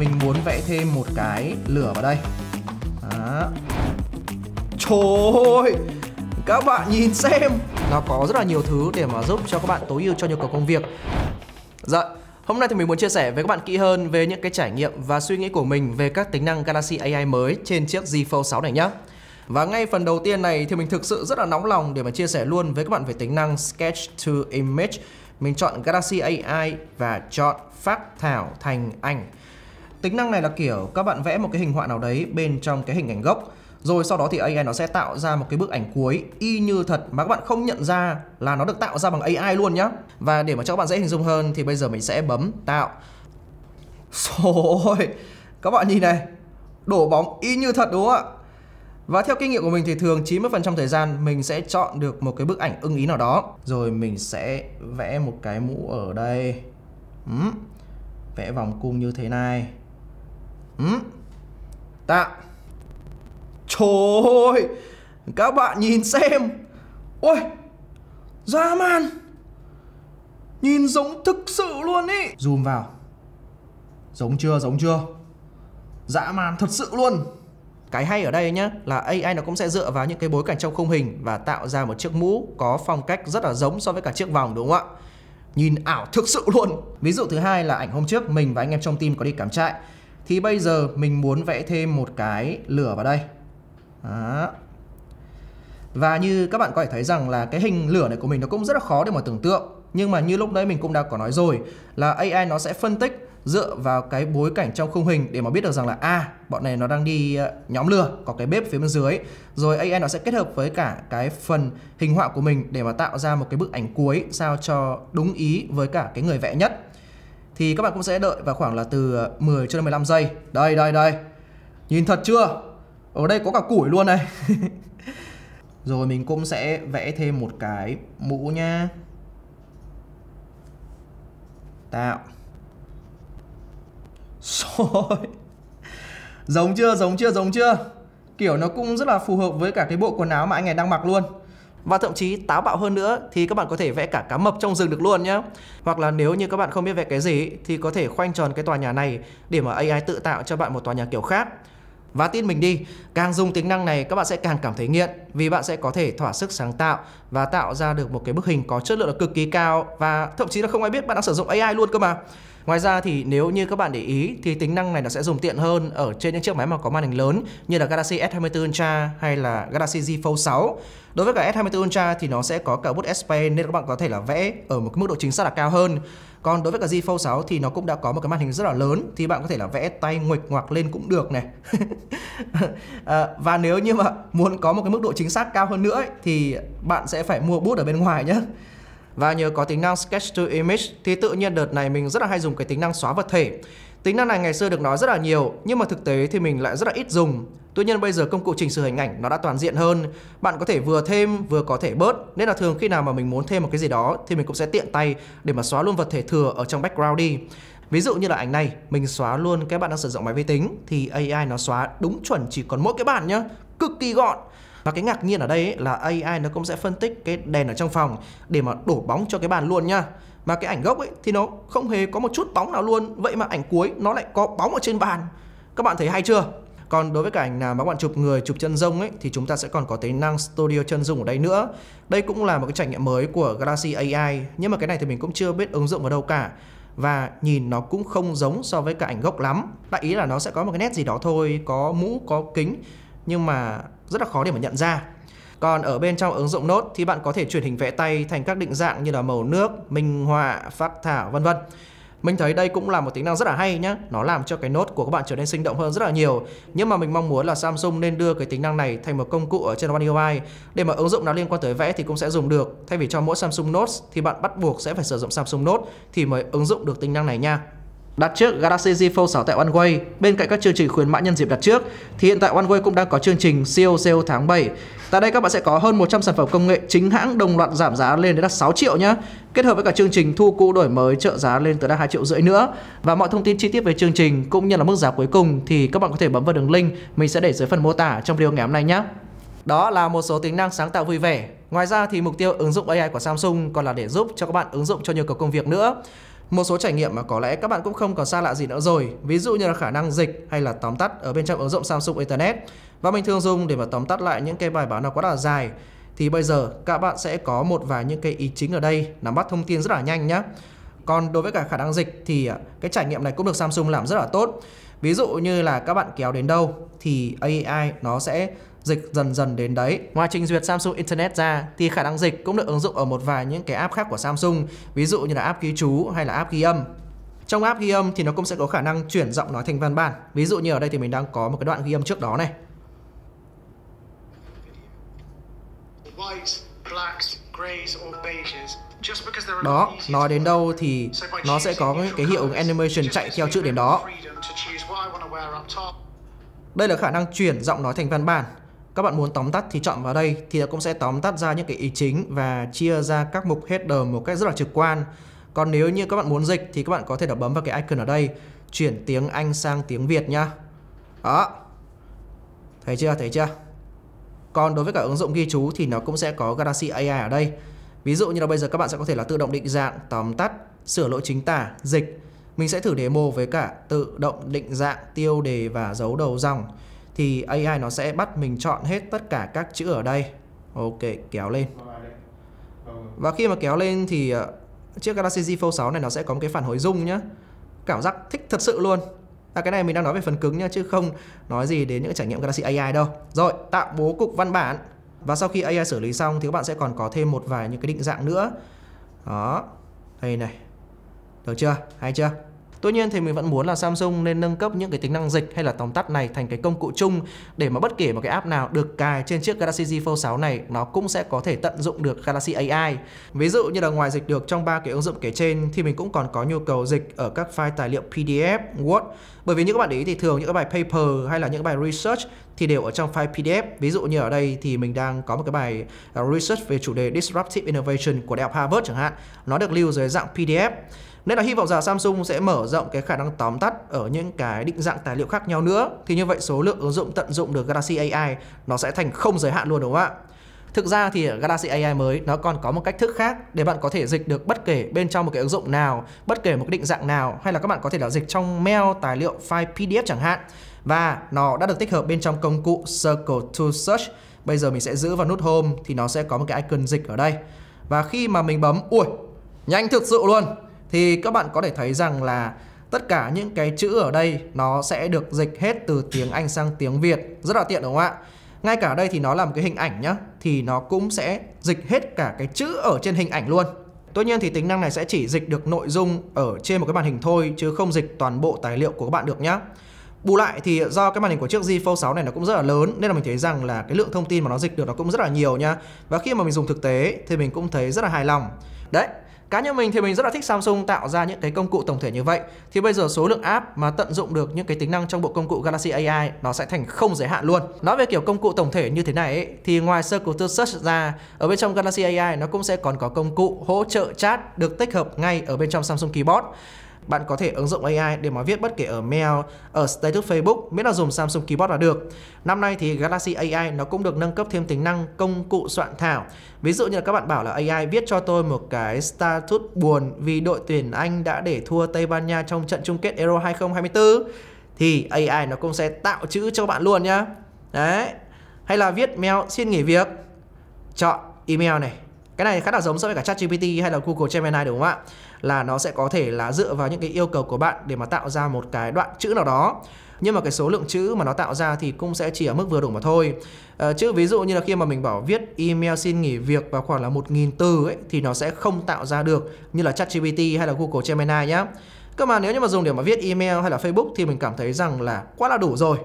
mình muốn vẽ thêm một cái lửa vào đây đó. trời ơi các bạn nhìn xem nó có rất là nhiều thứ để mà giúp cho các bạn tối ưu cho nhu cầu công việc dạ Hôm nay thì mình muốn chia sẻ với các bạn kỹ hơn về những cái trải nghiệm và suy nghĩ của mình về các tính năng Galaxy AI mới trên chiếc Z Fold 6 này nhé. Và ngay phần đầu tiên này thì mình thực sự rất là nóng lòng để mà chia sẻ luôn với các bạn về tính năng Sketch to Image. Mình chọn Galaxy AI và chọn phát thảo thành ảnh. Tính năng này là kiểu các bạn vẽ một cái hình họa nào đấy bên trong cái hình ảnh gốc rồi sau đó thì AI nó sẽ tạo ra một cái bức ảnh cuối y như thật mà các bạn không nhận ra là nó được tạo ra bằng AI luôn nhá. Và để mà cho các bạn dễ hình dung hơn thì bây giờ mình sẽ bấm tạo. Rồi, các bạn nhìn này, đổ bóng y như thật đúng không ạ? Và theo kinh nghiệm của mình thì thường 90% thời gian mình sẽ chọn được một cái bức ảnh ưng ý nào đó. Rồi mình sẽ vẽ một cái mũ ở đây. Ừ. Vẽ vòng cung như thế này ừ. Tạ Trời ơi Các bạn nhìn xem Ôi Dã man Nhìn giống thực sự luôn ý Zoom vào Giống chưa giống chưa Dã man thật sự luôn cái hay ở đây nhá là AI nó cũng sẽ dựa vào những cái bối cảnh trong khung hình và tạo ra một chiếc mũ có phong cách rất là giống so với cả chiếc vòng đúng không ạ? Nhìn ảo thực sự luôn. Ví dụ thứ hai là ảnh hôm trước mình và anh em trong team có đi cắm trại thì bây giờ mình muốn vẽ thêm một cái lửa vào đây. Đó. Và như các bạn có thể thấy rằng là cái hình lửa này của mình nó cũng rất là khó để mà tưởng tượng. Nhưng mà như lúc đấy mình cũng đã có nói rồi là AI nó sẽ phân tích dựa vào cái bối cảnh trong khung hình để mà biết được rằng là a à, bọn này nó đang đi ờ, nhóm lửa có cái bếp phía bên dưới rồi AI nó sẽ kết hợp với cả cái phần hình họa của mình để mà tạo ra một cái bức ảnh cuối sao cho đúng ý với cả cái người vẽ nhất thì các bạn cũng sẽ đợi vào khoảng là từ 10 ờ, cho đến 15 giây. Đây đây đây. Nhìn thật chưa? Ở đây có cả củi luôn này. Rồi mình cũng sẽ vẽ thêm một cái mũ nha. Tạo. Rồi. giống chưa? Giống chưa? Giống chưa? Kiểu nó cũng rất là phù hợp với cả cái bộ quần áo mà anh này đang mặc luôn. Và thậm chí táo bạo hơn nữa thì các bạn có thể vẽ cả cá mập trong rừng được luôn nhé. Hoặc là nếu như các bạn không biết vẽ cái gì thì có thể khoanh tròn cái tòa nhà này để mà AI tự tạo cho bạn một tòa nhà kiểu khác. Và tin mình đi, càng dùng tính năng này các bạn sẽ càng cảm thấy nghiện vì bạn sẽ có thể thỏa sức sáng tạo và tạo ra được một cái bức hình có chất lượng là cực kỳ cao và thậm chí là không ai biết bạn đang sử dụng AI luôn cơ mà. Ngoài ra thì nếu như các bạn để ý thì tính năng này nó sẽ dùng tiện hơn ở trên những chiếc máy mà có màn hình lớn như là Galaxy S24 Ultra hay là Galaxy Z Fold 6. Đối với cả S24 Ultra thì nó sẽ có cả bút S Pen nên các bạn có thể là vẽ ở một mức độ chính xác là cao hơn. Còn đối với cả Z Fold 6 thì nó cũng đã có một cái màn hình rất là lớn thì bạn có thể là vẽ tay nguệch ngoạc lên cũng được này. à, và nếu như mà muốn có một cái mức độ chính xác cao hơn nữa ấy, thì bạn sẽ phải mua bút ở bên ngoài nhé và nhờ có tính năng Sketch to Image thì tự nhiên đợt này mình rất là hay dùng cái tính năng xóa vật thể. Tính năng này ngày xưa được nói rất là nhiều nhưng mà thực tế thì mình lại rất là ít dùng. Tuy nhiên bây giờ công cụ chỉnh sửa hình ảnh nó đã toàn diện hơn Bạn có thể vừa thêm vừa có thể bớt Nên là thường khi nào mà mình muốn thêm một cái gì đó Thì mình cũng sẽ tiện tay để mà xóa luôn vật thể thừa ở trong background đi Ví dụ như là ảnh này Mình xóa luôn cái bạn đang sử dụng máy vi tính Thì AI nó xóa đúng chuẩn chỉ còn mỗi cái bạn nhá Cực kỳ gọn và cái ngạc nhiên ở đây ấy, là AI nó cũng sẽ phân tích cái đèn ở trong phòng để mà đổ bóng cho cái bàn luôn nha. Mà cái ảnh gốc ấy thì nó không hề có một chút bóng nào luôn, vậy mà ảnh cuối nó lại có bóng ở trên bàn. Các bạn thấy hay chưa? Còn đối với cả ảnh nào mà các bạn chụp người, chụp chân dung ấy thì chúng ta sẽ còn có tính năng Studio chân dung ở đây nữa. Đây cũng là một cái trải nghiệm mới của Galaxy AI, nhưng mà cái này thì mình cũng chưa biết ứng dụng vào đâu cả và nhìn nó cũng không giống so với cả ảnh gốc lắm. Đại ý là nó sẽ có một cái nét gì đó thôi, có mũ, có kính nhưng mà rất là khó để mà nhận ra. Còn ở bên trong ứng dụng Note thì bạn có thể chuyển hình vẽ tay thành các định dạng như là màu nước, minh họa, phác thảo vân vân. Mình thấy đây cũng là một tính năng rất là hay nhá Nó làm cho cái nốt của các bạn trở nên sinh động hơn rất là nhiều Nhưng mà mình mong muốn là Samsung nên đưa cái tính năng này thành một công cụ ở trên One UI Để mà ứng dụng nào liên quan tới vẽ thì cũng sẽ dùng được Thay vì cho mỗi Samsung Notes thì bạn bắt buộc sẽ phải sử dụng Samsung Note thì mới ứng dụng được tính năng này nha đặt trước Galaxy Z Fold 6 tại OneWay bên cạnh các chương trình khuyến mãi nhân dịp đặt trước thì hiện tại OneWay cũng đang có chương trình siêu sale tháng 7. Tại đây các bạn sẽ có hơn 100 sản phẩm công nghệ chính hãng đồng loạt giảm giá lên đến là 6 triệu nhé. Kết hợp với cả chương trình thu cũ đổi mới trợ giá lên tới là 2 triệu rưỡi nữa. Và mọi thông tin chi tiết về chương trình cũng như là mức giá cuối cùng thì các bạn có thể bấm vào đường link mình sẽ để dưới phần mô tả trong video ngày hôm nay nhé. Đó là một số tính năng sáng tạo vui vẻ. Ngoài ra thì mục tiêu ứng dụng AI của Samsung còn là để giúp cho các bạn ứng dụng cho nhiều cầu công việc nữa. Một số trải nghiệm mà có lẽ các bạn cũng không còn xa lạ gì nữa rồi, ví dụ như là khả năng dịch hay là tóm tắt ở bên trong ứng dụng Samsung Internet. Và mình thường dùng để mà tóm tắt lại những cái bài báo nào quá là dài. Thì bây giờ các bạn sẽ có một vài những cái ý chính ở đây, nắm bắt thông tin rất là nhanh nhé. Còn đối với cả khả năng dịch thì à, cái trải nghiệm này cũng được Samsung làm rất là tốt. Ví dụ như là các bạn kéo đến đâu thì AI nó sẽ dịch dần dần đến đấy. Ngoài trình duyệt Samsung Internet ra thì khả năng dịch cũng được ứng dụng ở một vài những cái app khác của Samsung, ví dụ như là app ghi chú hay là app ghi âm. Trong app ghi âm thì nó cũng sẽ có khả năng chuyển giọng nói thành văn bản. Ví dụ như ở đây thì mình đang có một cái đoạn ghi âm trước đó này. Đó, nói đến đâu thì nó sẽ có cái hiệu ứng animation chạy theo chữ đến đó. Đây là khả năng chuyển giọng nói thành văn bản các bạn muốn tóm tắt thì chọn vào đây thì nó cũng sẽ tóm tắt ra những cái ý chính và chia ra các mục header một cách rất là trực quan còn nếu như các bạn muốn dịch thì các bạn có thể là bấm vào cái icon ở đây chuyển tiếng Anh sang tiếng Việt nhá đó thấy chưa thấy chưa còn đối với cả ứng dụng ghi chú thì nó cũng sẽ có Galaxy AI ở đây ví dụ như là bây giờ các bạn sẽ có thể là tự động định dạng tóm tắt sửa lỗi chính tả dịch mình sẽ thử demo với cả tự động định dạng tiêu đề và dấu đầu dòng thì AI nó sẽ bắt mình chọn hết tất cả các chữ ở đây ok kéo lên và khi mà kéo lên thì ờ, chiếc Galaxy Z Fold 6 này nó sẽ có một cái phản hồi rung nhá cảm giác thích thật sự luôn là cái này mình đang nói về phần cứng nhá chứ không nói gì đến những trải nghiệm Galaxy AI đâu rồi tạo bố cục văn bản và sau khi AI xử lý xong thì các bạn sẽ còn có thêm một vài những cái định dạng nữa đó đây này được chưa hay chưa Tuy nhiên thì mình vẫn muốn là Samsung nên nâng cấp những cái tính năng dịch hay là tóm tắt này thành cái công cụ chung để mà bất kể một cái app nào được cài trên chiếc Galaxy Z Fold 6 này nó cũng sẽ có thể tận dụng được Galaxy AI. Ví dụ như là ngoài dịch được trong ba cái ứng dụng kể trên thì mình cũng còn có nhu cầu dịch ở các file tài liệu PDF, Word. Bởi vì như các bạn ý thì thường những cái bài paper hay là những bài research thì đều ở trong file PDF. Ví dụ như ở đây thì mình đang có một cái bài uh, research về chủ đề Disruptive Innovation của Đại học Harvard chẳng hạn. Nó được lưu dưới dạng PDF. Nên là hy vọng rằng Samsung sẽ mở rộng cái khả năng tóm tắt ở những cái định dạng tài liệu khác nhau nữa. Thì như vậy số lượng ứng dụng tận dụng được Galaxy AI nó sẽ thành không giới hạn luôn đúng không ạ? Thực ra thì ở Galaxy AI mới nó còn có một cách thức khác để bạn có thể dịch được bất kể bên trong một cái ứng dụng nào, bất kể một cái định dạng nào hay là các bạn có thể là dịch trong mail, tài liệu, file PDF chẳng hạn. Và nó đã được tích hợp bên trong công cụ Circle to Search. Bây giờ mình sẽ giữ vào nút Home thì nó sẽ có một cái icon dịch ở đây. Và khi mà mình bấm, ui, nhanh thực sự luôn. Thì các bạn có thể thấy rằng là tất cả những cái chữ ở đây nó sẽ được dịch hết từ tiếng Anh sang tiếng Việt. Rất là tiện đúng không ạ? ngay cả ở đây thì nó là một cái hình ảnh nhá thì nó cũng sẽ dịch hết cả cái chữ ở trên hình ảnh luôn Tuy nhiên thì tính năng này sẽ chỉ dịch được nội dung ở trên một cái màn hình thôi chứ không dịch toàn bộ tài liệu của các bạn được nhá. Bù lại thì do cái màn hình của chiếc Z Fold 6 này nó cũng rất là lớn nên là mình thấy rằng là cái lượng thông tin mà nó dịch được nó cũng rất là nhiều nhá. Và khi mà mình dùng thực tế thì mình cũng thấy rất là hài lòng. Đấy, Cá nhân mình thì mình rất là thích Samsung tạo ra những cái công cụ tổng thể như vậy. Thì bây giờ số lượng app mà tận dụng được những cái tính năng trong bộ công cụ Galaxy AI nó sẽ thành không giới hạn luôn. Nói về kiểu công cụ tổng thể như thế này ấy, thì ngoài Circle to Search ra, ở bên trong Galaxy AI nó cũng sẽ còn có công cụ hỗ trợ chat được tích hợp ngay ở bên trong Samsung Keyboard. Bạn có thể ứng dụng AI để mà viết bất kể ở mail, ở status Facebook miễn là dùng Samsung Keyboard là được. Năm nay thì Galaxy AI nó cũng được nâng cấp thêm tính năng công cụ soạn thảo. Ví dụ như là các bạn bảo là AI viết cho tôi một cái status buồn vì đội tuyển Anh đã để thua Tây Ban Nha trong trận chung kết Euro 2024 thì AI nó cũng sẽ tạo chữ cho bạn luôn nhá. Đấy. Hay là viết mail xin nghỉ việc. Chọn email này cái này khá là giống so với cả ChatGPT hay là Google Gemini đúng không ạ là nó sẽ có thể là dựa vào những cái yêu cầu của bạn để mà tạo ra một cái đoạn chữ nào đó nhưng mà cái số lượng chữ mà nó tạo ra thì cũng sẽ chỉ ở mức vừa đủ mà thôi à, chứ ví dụ như là khi mà mình bảo viết email xin nghỉ việc vào khoảng là 1.000 từ ấy, thì nó sẽ không tạo ra được như là ChatGPT hay là Google Gemini nhá cơ mà nếu như mà dùng để mà viết email hay là Facebook thì mình cảm thấy rằng là quá là đủ rồi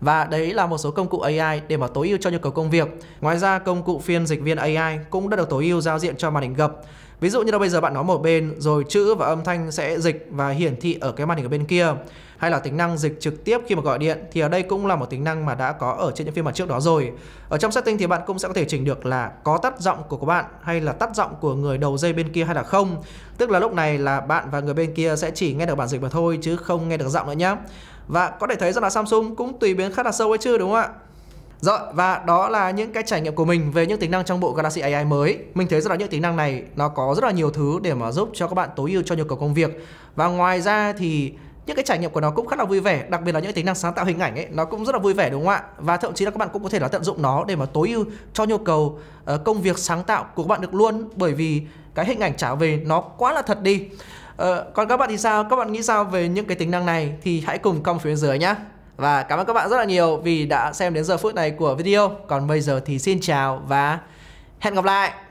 và đấy là một số công cụ AI để mà tối ưu cho nhu cầu công việc. Ngoài ra công cụ phiên dịch viên AI cũng đã được tối ưu giao diện cho màn hình gập. Ví dụ như là bây giờ bạn nói một bên rồi chữ và âm thanh sẽ dịch và hiển thị ở cái màn hình ở bên kia hay là tính năng dịch trực tiếp khi mà gọi điện thì ở đây cũng là một tính năng mà đã có ở trên những phiên bản trước đó rồi. Ở trong setting thì bạn cũng sẽ có thể chỉnh được là có tắt giọng của các bạn hay là tắt giọng của người đầu dây bên kia hay là không. Tức là lúc này là bạn và người bên kia sẽ chỉ nghe được bản dịch mà thôi chứ không nghe được giọng nữa nhé. Và có thể thấy rằng là Samsung cũng tùy biến khá là sâu ấy chứ đúng không ạ? Rồi và đó là những cái trải nghiệm của mình về những tính năng trong bộ Galaxy AI mới. Mình thấy rất là những tính năng này nó có rất là nhiều thứ để mà giúp cho các bạn tối ưu cho nhu cầu công việc. Và ngoài ra thì những cái trải nghiệm của nó cũng khá là vui vẻ, đặc biệt là những tính năng sáng tạo hình ảnh ấy nó cũng rất là vui vẻ đúng không ạ? Và thậm chí là các bạn cũng có thể là tận dụng nó để mà tối ưu cho nhu cầu ờ, công việc sáng tạo của các bạn được luôn bởi vì cái hình ảnh trả về nó quá là thật đi. Ờ, còn các bạn thì sao? Các bạn nghĩ sao về những cái tính năng này thì hãy cùng comment phía dưới nhé. Và cảm ơn các bạn rất là nhiều vì đã xem đến giờ phút này của video. Còn bây giờ thì xin chào và hẹn gặp lại.